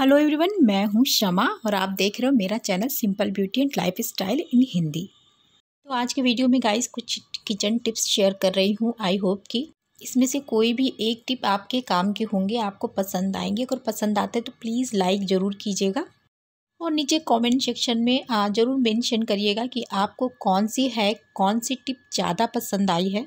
hello everyone मैं हूं शमा और आप देख रहे हो मेरा channel simple beauty and lifestyle in Hindi तो आज के वीडियो में गाइस कुछ किचन टिप्स शेयर कर रही हूं आई होप कि इसमें से कोई भी एक टिप आपके काम के होंगे आपको पसंद आएंगे अगर पसंद आते हैं तो प्लीज़ लाइक ज़रूर कीजिएगा और नीचे कमेंट सेक्शन में ज़रूर मैंशन करिएगा कि आपको कौन सी है कौन सी टिप ज़्यादा पसंद आई है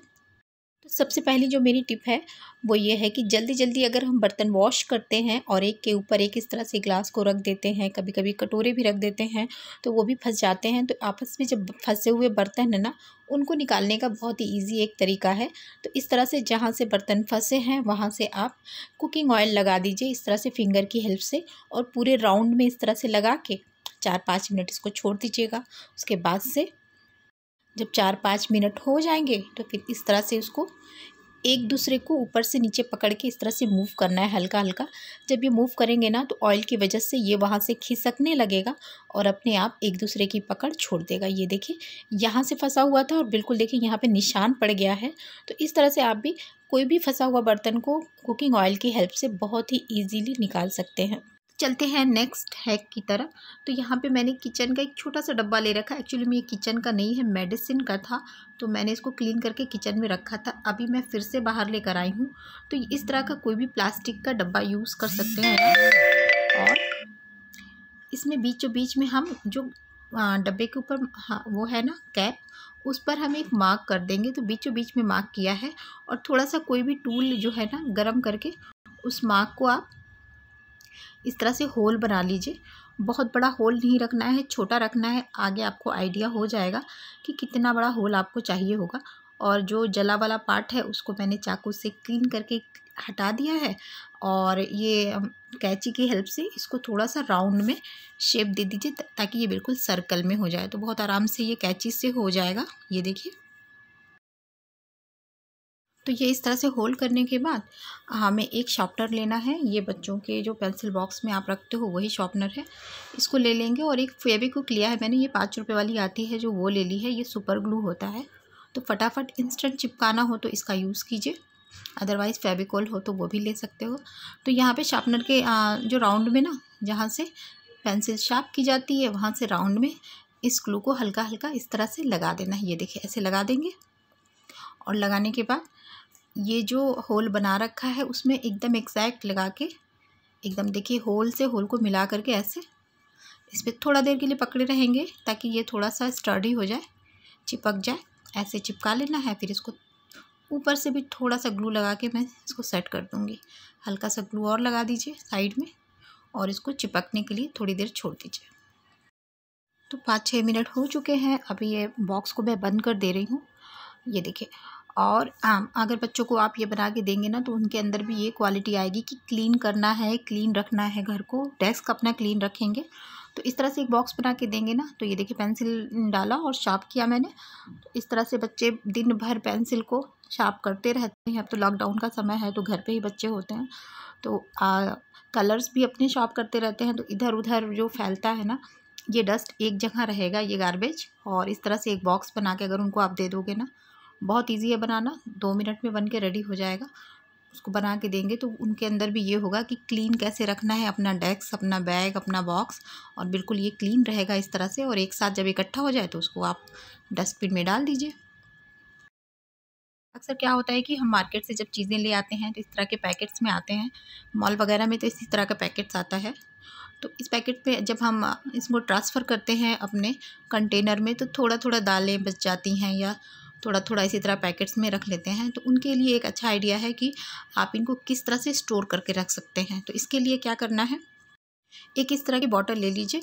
तो सबसे पहली जो मेरी टिप है वो ये है कि जल्दी जल्दी अगर हम बर्तन वॉश करते हैं और एक के ऊपर एक इस तरह से ग्लास को रख देते हैं कभी कभी कटोरे भी रख देते हैं तो वो भी फंस जाते हैं तो आपस में जब फंसे हुए बर्तन है ना उनको निकालने का बहुत ही ईजी एक तरीका है तो इस तरह से जहाँ से बर्तन फंसे हैं वहाँ से आप कुकिंग ऑयल लगा दीजिए इस तरह से फिंगर की हेल्प से और पूरे राउंड में इस तरह से लगा के चार पाँच मिनट इसको छोड़ दीजिएगा उसके बाद से जब चार पाँच मिनट हो जाएंगे तो फिर इस तरह से उसको एक दूसरे को ऊपर से नीचे पकड़ के इस तरह से मूव करना है हल्का हल्का जब ये मूव करेंगे ना तो ऑयल की वजह से ये वहाँ से खिसकने लगेगा और अपने आप एक दूसरे की पकड़ छोड़ देगा ये देखिए यहाँ से फंसा हुआ था और बिल्कुल देखिए यहाँ पे निशान पड़ गया है तो इस तरह से आप भी कोई भी फंसा हुआ बर्तन को कुकिंग ऑयल की हेल्प से बहुत ही ईजीली निकाल सकते हैं चलते हैं नेक्स्ट हैक की तरफ तो यहाँ पे मैंने किचन का एक छोटा सा डब्बा ले रखा एक्चुअली में ये किचन का नहीं है मेडिसिन का था तो मैंने इसको क्लीन करके किचन में रखा था अभी मैं फिर से बाहर लेकर आई हूँ तो इस तरह का कोई भी प्लास्टिक का डब्बा यूज़ कर सकते हैं और इसमें बीचों बीच में हम जो डब्बे के ऊपर हाँ, वो है ना कैप उस पर हम एक मार्क कर देंगे तो बीचों बीच में मार्क किया है और थोड़ा सा कोई भी टूल जो है ना गर्म करके उस मार्क को आप इस तरह से होल बना लीजिए बहुत बड़ा होल नहीं रखना है छोटा रखना है आगे आपको आइडिया हो जाएगा कि कितना बड़ा होल आपको चाहिए होगा और जो जला वाला पार्ट है उसको मैंने चाकू से क्लीन करके हटा दिया है और ये कैची की हेल्प से इसको थोड़ा सा राउंड में शेप दे दीजिए ताकि ये बिल्कुल सर्कल में हो जाए तो बहुत आराम से ये कैची से हो जाएगा ये देखिए तो ये इस तरह से होल्ड करने के बाद हमें एक शॉपनर लेना है ये बच्चों के जो पेंसिल बॉक्स में आप रखते हो वही शॉपनर है इसको ले लेंगे और एक फेविकुक लिया है मैंने ये पाँच रुपये वाली आती है जो वो ले ली है ये सुपर ग्लू होता है तो फटाफट इंस्टेंट चिपकाना हो तो इसका यूज़ कीजिए अदरवाइज़ फेबिकोल हो तो वो भी ले सकते हो तो यहाँ पे शार्पनर के जो राउंड में ना जहाँ से पेंसिल शार्प की जाती है वहाँ से राउंड में इस ग्लू को हल्का हल्का इस तरह से लगा देना है ये देखिए ऐसे लगा देंगे और लगाने के बाद ये जो होल बना रखा है उसमें एकदम एक्जैक्ट लगा के एकदम देखिए होल से होल को मिला करके ऐसे इस पर थोड़ा देर के लिए पकड़े रहेंगे ताकि ये थोड़ा सा स्टडी हो जाए चिपक जाए ऐसे चिपका लेना है फिर इसको ऊपर से भी थोड़ा सा ग्लू लगा के मैं इसको सेट कर दूँगी हल्का सा ग्लू और लगा दीजिए साइड में और इसको चिपकने के लिए थोड़ी देर छोड़ दीजिए तो पाँच छः मिनट हो चुके हैं अभी ये बॉक्स को मैं बंद कर दे रही हूँ ये देखिए और अगर बच्चों को आप ये बना के देंगे ना तो उनके अंदर भी ये क्वालिटी आएगी कि क्लीन करना है क्लीन रखना है घर को डेस्क अपना क्लीन रखेंगे तो इस तरह से एक बॉक्स बना के देंगे ना तो ये देखिए पेंसिल डाला और शार्प किया मैंने तो इस तरह से बच्चे दिन भर पेंसिल को शार्प करते रहते हैं अब तो लॉकडाउन का समय है तो घर पे ही बच्चे होते हैं तो आ, कलर्स भी अपने शार्प करते रहते हैं तो इधर उधर जो फैलता है ना ये डस्ट एक जगह रहेगा ये गारबेज और इस तरह से एक बॉक्स बना के अगर उनको आप दे दोगे ना बहुत इजी है बनाना दो मिनट में बन के रेडी हो जाएगा उसको बना के देंगे तो उनके अंदर भी ये होगा कि क्लीन कैसे रखना है अपना डेस्क अपना बैग अपना बॉक्स और बिल्कुल ये क्लीन रहेगा इस तरह से और एक साथ जब इकट्ठा हो जाए तो उसको आप डस्टबिन में डाल दीजिए अक्सर क्या होता है कि हम मार्केट से जब चीज़ें ले आते हैं तो इस तरह के पैकेट्स में आते हैं मॉल वगैरह में तो इसी तरह का पैकेट्स आता है तो इस पैकेट पे जब हम इसको ट्रांसफ़र करते हैं अपने कंटेनर में तो थोड़ा थोड़ा दालें बच जाती हैं या थोड़ा थोड़ा इसी तरह पैकेट्स में रख लेते हैं तो उनके लिए एक अच्छा आइडिया है कि आप इनको किस तरह से स्टोर करके रख सकते हैं तो इसके लिए क्या करना है एक इस तरह की बॉटल ले लीजिए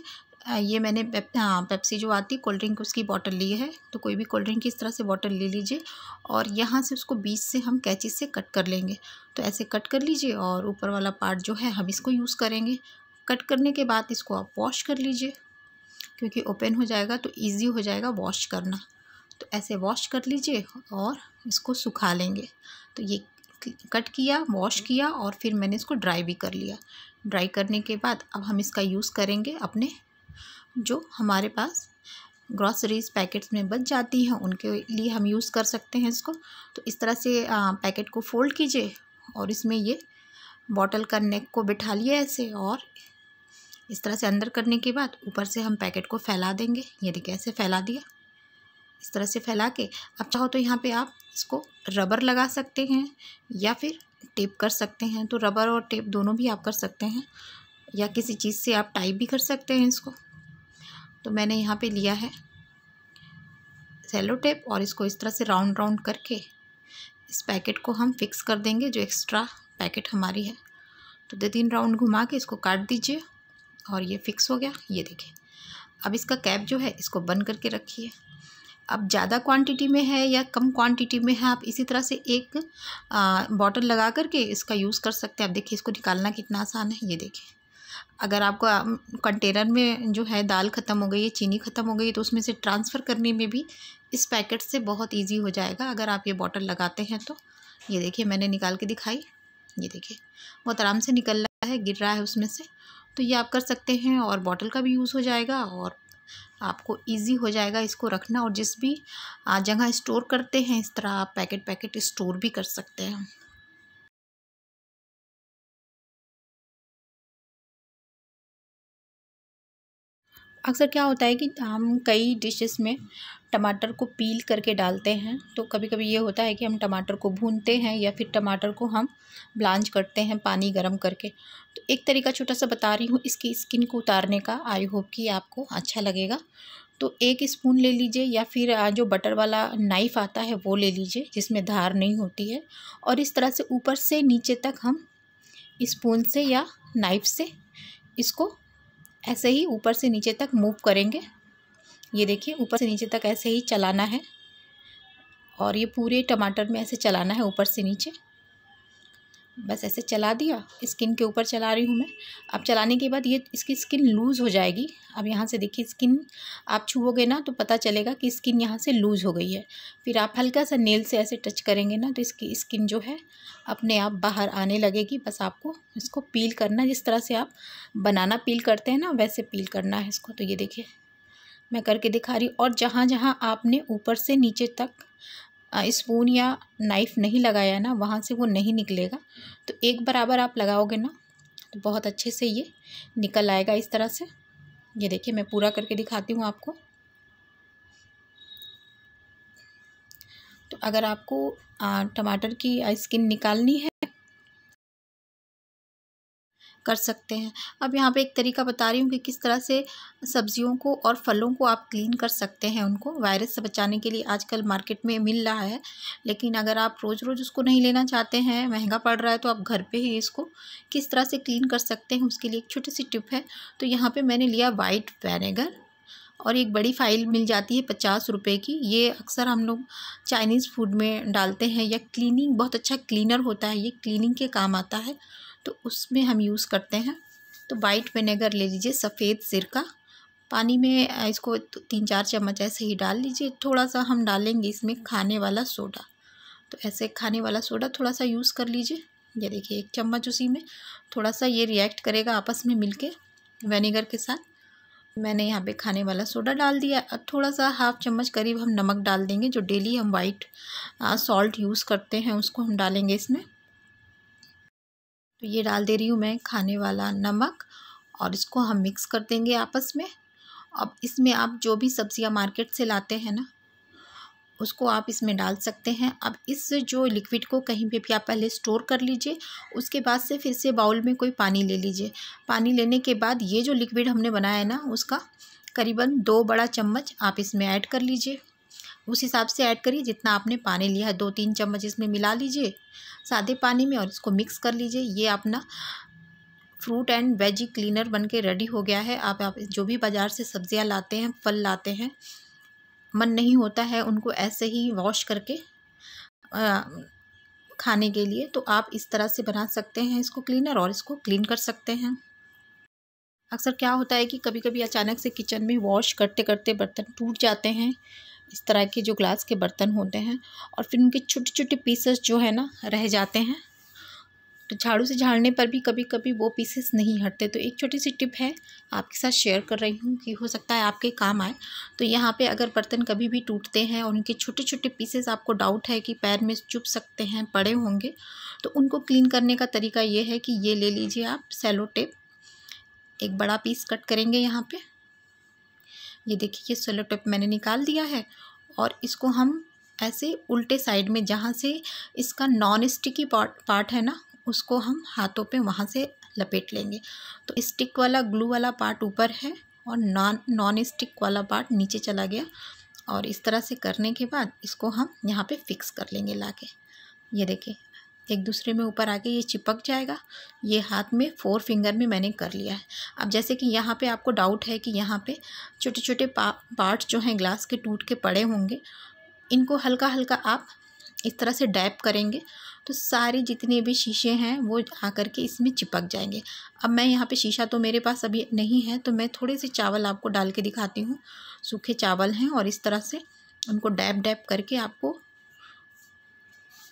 ये मैंने पेप, पेप्सी जो आती है कोल्ड ड्रिंक उसकी बॉटल ली है तो कोई भी कोल्ड ड्रिंक की इस तरह से बॉटल ले लीजिए और यहाँ से उसको बीच से हम कैची से कट कर लेंगे तो ऐसे कट कर लीजिए और ऊपर वाला पार्ट जो है हम इसको यूज़ करेंगे कट करने के बाद इसको आप वॉश कर लीजिए क्योंकि ओपन हो जाएगा तो ईज़ी हो जाएगा वॉश करना तो ऐसे वॉश कर लीजिए और इसको सुखा लेंगे तो ये कट किया वॉश किया और फिर मैंने इसको ड्राई भी कर लिया ड्राई करने के बाद अब हम इसका यूज़ करेंगे अपने जो हमारे पास ग्रॉसरीज पैकेट्स में बच जाती हैं उनके लिए हम यूज़ कर सकते हैं इसको तो इस तरह से पैकेट को फोल्ड कीजिए और इसमें ये बॉटल का नेक को बिठा लिए ऐसे और इस तरह से अंदर करने के बाद ऊपर से हम पैकेट को फैला देंगे ये देखिए ऐसे फैला दिया इस तरह से फैला के आप चाहो तो यहाँ पे आप इसको रबर लगा सकते हैं या फिर टेप कर सकते हैं तो रबर और टेप दोनों भी आप कर सकते हैं या किसी चीज़ से आप टाइप भी कर सकते हैं इसको तो मैंने यहाँ पे लिया है सेलो टेप और इसको इस तरह से राउंड राउंड करके इस पैकेट को हम फिक्स कर देंगे जो एक्स्ट्रा पैकेट हमारी है तो दो तीन राउंड घुमा के इसको काट दीजिए और ये फिक्स हो गया ये देखिए अब इसका कैप जो है इसको बंद करके रखिए अब ज़्यादा क्वांटिटी में है या कम क्वांटिटी में है आप इसी तरह से एक बॉटल लगा करके इसका यूज़ कर सकते हैं आप देखिए इसको निकालना कितना आसान है ये देखिए अगर आपको कंटेनर में जो है दाल ख़त्म हो गई है चीनी ख़त्म हो गई तो उसमें से ट्रांसफ़र करने में भी इस पैकेट से बहुत ईजी हो जाएगा अगर आप ये बॉटल लगाते हैं तो ये देखिए मैंने निकाल के दिखाई ये देखिए बहुत आराम से निकल रहा है गिर रहा है उसमें से तो ये आप कर सकते हैं और बॉटल का भी यूज़ हो जाएगा और आपको इजी हो जाएगा इसको रखना और जिस भी जगह स्टोर करते हैं इस तरह आप पैकेट पैकेट स्टोर भी कर सकते हैं अक्सर क्या होता है कि हम कई डिशेस में टमाटर को पील करके डालते हैं तो कभी कभी ये होता है कि हम टमाटर को भूनते हैं या फिर टमाटर को हम ब्लांच करते हैं पानी गर्म करके तो एक तरीका छोटा सा बता रही हूँ इसकी स्किन को उतारने का आई होप कि आपको अच्छा लगेगा तो एक स्पून ले लीजिए या फिर जो बटर वाला नाइफ़ आता है वो ले लीजिए जिसमें धार नहीं होती है और इस तरह से ऊपर से नीचे तक हम स्पून से या नाइफ़ से इसको ऐसे ही ऊपर से नीचे तक मूव करेंगे ये देखिए ऊपर से नीचे तक ऐसे ही चलाना है और ये पूरे टमाटर में ऐसे चलाना है ऊपर से नीचे बस ऐसे चला दिया स्किन के ऊपर चला रही हूँ मैं अब चलाने के बाद ये इसकी स्किन लूज़ हो जाएगी अब यहाँ से देखिए स्किन आप छूओगे ना तो पता चलेगा कि स्किन यहाँ से लूज़ हो गई है फिर आप हल्का सा नेल से ऐसे टच करेंगे ना तो इसकी स्किन जो है अपने आप बाहर आने लगेगी बस आपको इसको पील करना जिस तरह से आप बनाना पील करते हैं ना वैसे पील करना है इसको तो ये देखिए मैं करके दिखा रही और जहाँ जहाँ आपने ऊपर से नीचे तक स्पून या नाइफ़ नहीं लगाया ना वहाँ से वो नहीं निकलेगा तो एक बराबर आप लगाओगे ना तो बहुत अच्छे से ये निकल आएगा इस तरह से ये देखिए मैं पूरा करके दिखाती हूँ आपको तो अगर आपको टमाटर की स्किन निकालनी है कर सकते हैं अब यहाँ पे एक तरीका बता रही हूँ कि किस तरह से सब्जियों को और फलों को आप क्लीन कर सकते हैं उनको वायरस से बचाने के लिए आजकल मार्केट में मिल रहा है लेकिन अगर आप रोज़ रोज़ उसको नहीं लेना चाहते हैं महंगा पड़ रहा है तो आप घर पर ही इसको किस तरह से क्लीन कर सकते हैं उसके लिए एक छोटी सी टिप है तो यहाँ पर मैंने लिया वाइट वेनेगर और एक बड़ी फ़ाइल मिल जाती है पचास रुपये की ये अक्सर हम लोग चाइनीज़ फूड में डालते हैं या क्लीनिंग बहुत अच्छा क्लीनर होता है ये क्लीनिंग के काम आता है तो उसमें हम यूज़ करते हैं तो वाइट विनेगर ले लीजिए सफ़ेद सिरका पानी में इसको तीन चार चम्मच ऐसे ही डाल लीजिए थोड़ा सा हम डालेंगे इसमें खाने वाला सोडा तो ऐसे खाने वाला सोडा थोड़ा सा यूज़ कर लीजिए ये देखिए एक चम्मच उसी में थोड़ा सा ये रिएक्ट करेगा आपस में मिलके विनेगर के साथ मैंने यहाँ पे खाने वाला सोडा डाल दिया अब थोड़ा सा हाफ चम्मच करीब हम नमक डाल देंगे जो डेली हम वाइट सॉल्ट यूज़ करते हैं उसको हम डालेंगे इसमें तो ये डाल दे रही हूँ मैं खाने वाला नमक और इसको हम मिक्स कर देंगे आपस में अब इसमें आप जो भी सब्ज़ियाँ मार्केट से लाते हैं ना उसको आप इसमें डाल सकते हैं अब इस जो लिक्विड को कहीं पे भी आप पहले स्टोर कर लीजिए उसके बाद से फिर से बाउल में कोई पानी ले लीजिए पानी लेने के बाद ये जो लिक्विड हमने बनाया है ना उसका करीबन दो बड़ा चम्मच आप इसमें ऐड कर लीजिए उस हिसाब से ऐड करिए जितना आपने पानी लिया है दो तीन चम्मच इसमें मिला लीजिए सादे पानी में और इसको मिक्स कर लीजिए ये अपना फ्रूट एंड वेजी क्लीनर बन के रेडी हो गया है आप आप जो भी बाज़ार से सब्जियां लाते हैं फल लाते हैं मन नहीं होता है उनको ऐसे ही वॉश करके आ, खाने के लिए तो आप इस तरह से बना सकते हैं इसको क्लीनर और इसको क्लीन कर सकते हैं अक्सर क्या होता है कि कभी कभी अचानक से किचन में वॉश करते करते बर्तन टूट जाते हैं इस तरह के जो ग्लास के बर्तन होते हैं और फिर उनके छोटे छोटे पीसेस जो है ना रह जाते हैं तो झाड़ू से झाड़ने पर भी कभी कभी वो पीसेस नहीं हटते तो एक छोटी सी टिप है आपके साथ शेयर कर रही हूँ कि हो सकता है आपके काम आए तो यहाँ पे अगर बर्तन कभी भी टूटते हैं और उनके छोटे छोटे पीसेस आपको डाउट है कि पैर में चुप सकते हैं पड़े होंगे तो उनको क्लीन करने का तरीका ये है कि ये ले लीजिए आप सेलो टेप एक बड़ा पीस कट करेंगे यहाँ पर ये देखिए ये सोलो टेप मैंने निकाल दिया है और इसको हम ऐसे उल्टे साइड में जहाँ से इसका नॉन स्टिकी पार्ट पार्ट है ना उसको हम हाथों पे वहाँ से लपेट लेंगे तो स्टिक वाला ग्लू वाला पार्ट ऊपर है और नॉन नॉन स्टिक वाला पार्ट नीचे चला गया और इस तरह से करने के बाद इसको हम यहाँ पे फिक्स कर लेंगे लाके ये देखिए एक दूसरे में ऊपर आके ये चिपक जाएगा ये हाथ में फोर फिंगर में मैंने कर लिया है अब जैसे कि यहाँ पे आपको डाउट है कि यहाँ पे छोटे छोटे पा पार्ट्स जो हैं ग्लास के टूट के पड़े होंगे इनको हल्का हल्का आप इस तरह से डैप करेंगे तो सारे जितने भी शीशे हैं वो आकर के इसमें चिपक जाएंगे अब मैं यहाँ पे शीशा तो मेरे पास अभी नहीं है तो मैं थोड़े से चावल आपको डाल के दिखाती हूँ सूखे चावल हैं और इस तरह से उनको डैप डैप करके आपको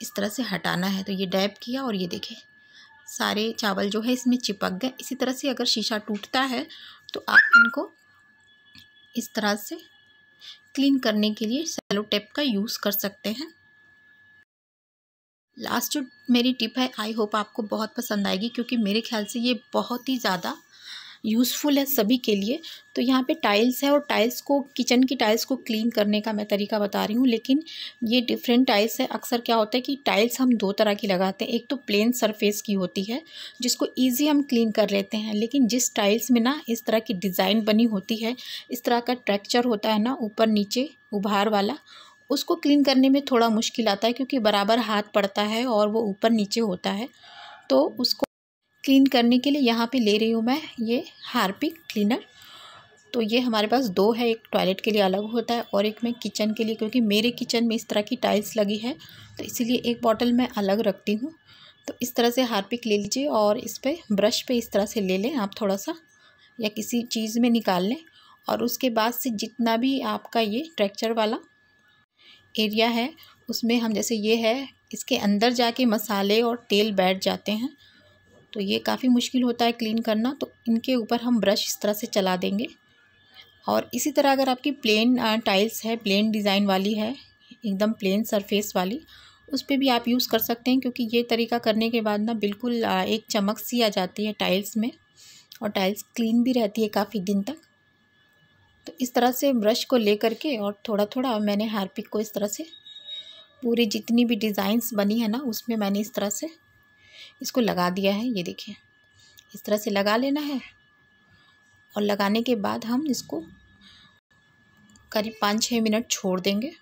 इस तरह से हटाना है तो ये डैप किया और ये देखें सारे चावल जो है इसमें चिपक गए इसी तरह से अगर शीशा टूटता है तो आप इनको इस तरह से क्लीन करने के लिए सेलो टेप का यूज़ कर सकते हैं लास्ट जो मेरी टिप है आई होप आपको बहुत पसंद आएगी क्योंकि मेरे ख्याल से ये बहुत ही ज़्यादा यूज़फुल है सभी के लिए तो यहाँ पे टाइल्स है और टाइल्स को किचन की टाइल्स को क्लीन करने का मैं तरीका बता रही हूँ लेकिन ये डिफरेंट टाइल्स है अक्सर क्या होता है कि टाइल्स हम दो तरह की लगाते हैं एक तो प्लेन सरफेस की होती है जिसको ईजी हम क्लीन कर लेते हैं लेकिन जिस टाइल्स में ना इस तरह की डिज़ाइन बनी होती है इस तरह का ट्रैक्चर होता है ना ऊपर नीचे उभार वाला उसको क्लीन करने में थोड़ा मुश्किल आता है क्योंकि बराबर हाथ पड़ता है और वो ऊपर नीचे होता है तो उसको क्लीन करने के लिए यहाँ पे ले रही हूँ मैं ये हार्पिक क्लीनर तो ये हमारे पास दो है एक टॉयलेट के लिए अलग होता है और एक मैं किचन के लिए क्योंकि मेरे किचन में इस तरह की टाइल्स लगी है तो इसीलिए एक बॉटल मैं अलग रखती हूँ तो इस तरह से हार्पिक ले लीजिए और इस पर ब्रश पे इस तरह से ले लें आप थोड़ा सा या किसी चीज़ में निकाल लें और उसके बाद से जितना भी आपका ये ट्रैक्चर वाला एरिया है उसमें हम जैसे ये है इसके अंदर जाके मसाले और तेल बैठ जाते हैं तो ये काफ़ी मुश्किल होता है क्लीन करना तो इनके ऊपर हम ब्रश इस तरह से चला देंगे और इसी तरह अगर आपकी प्लेन टाइल्स है प्लेन डिज़ाइन वाली है एकदम प्लेन सरफेस वाली उस पर भी आप यूज़ कर सकते हैं क्योंकि ये तरीका करने के बाद ना बिल्कुल एक चमक सी आ जाती है टाइल्स में और टाइल्स क्लीन भी रहती है काफ़ी दिन तक तो इस तरह से ब्रश को ले करके और थोड़ा थोड़ा मैंने हारपिक को इस तरह से पूरी जितनी भी डिज़ाइंस बनी है ना उसमें मैंने इस तरह से इसको लगा दिया है ये देखिए इस तरह से लगा लेना है और लगाने के बाद हम इसको करीब पाँच छः मिनट छोड़ देंगे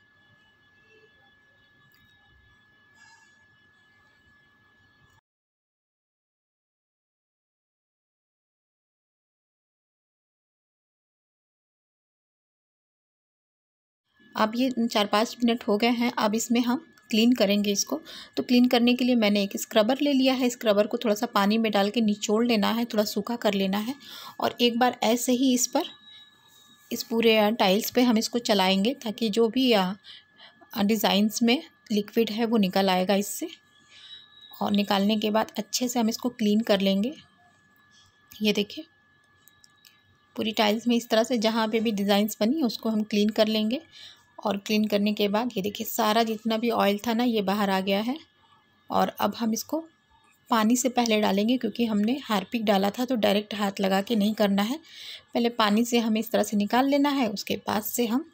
अब ये चार पाँच मिनट हो गए हैं अब इसमें हम क्लीन करेंगे इसको तो क्लीन करने के लिए मैंने एक स्क्रबर ले लिया है स्क्रबर को थोड़ा सा पानी में डाल के निचोड़ लेना है थोड़ा सूखा कर लेना है और एक बार ऐसे ही इस पर इस पूरे टाइल्स पे हम इसको चलाएंगे ताकि जो भी डिज़ाइंस में लिक्विड है वो निकल आएगा इससे और निकालने के बाद अच्छे से हम इसको क्लीन कर लेंगे ये देखिए पूरी टाइल्स में इस तरह से जहाँ पे भी डिज़ाइंस बनी उसको हम क्लीन कर लेंगे और क्लीन करने के बाद ये देखिए सारा जितना भी ऑयल था ना ये बाहर आ गया है और अब हम इसको पानी से पहले डालेंगे क्योंकि हमने हार्पिक डाला था तो डायरेक्ट हाथ लगा के नहीं करना है पहले पानी से हमें इस तरह से निकाल लेना है उसके बाद से हम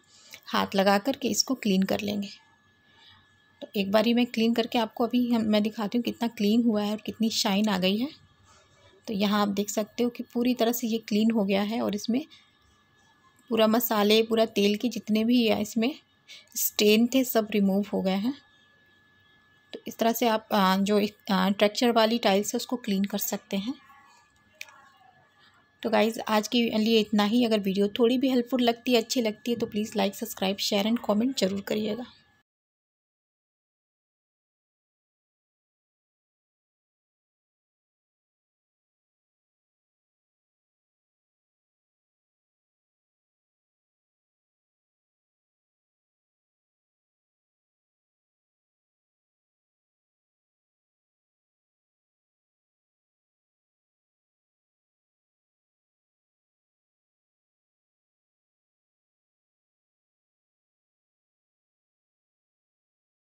हाथ लगा करके इसको क्लीन कर लेंगे तो एक बार ही मैं क्लीन करके आपको अभी हम मैं दिखाती हूँ कितना क्लीन हुआ है और कितनी शाइन आ गई है तो यहाँ आप देख सकते हो कि पूरी तरह से ये क्लीन हो गया है और इसमें पूरा मसाले पूरा तेल के जितने भी इसमें स्टेन थे सब रिमूव हो गए हैं तो इस तरह से आप जो ट्रैक्चर वाली टाइल्स है उसको क्लीन कर सकते हैं तो गाइज़ आज के लिए इतना ही अगर वीडियो थोड़ी भी हेल्पफुल लगती है अच्छी लगती है तो please like subscribe share and comment जरूर करिएगा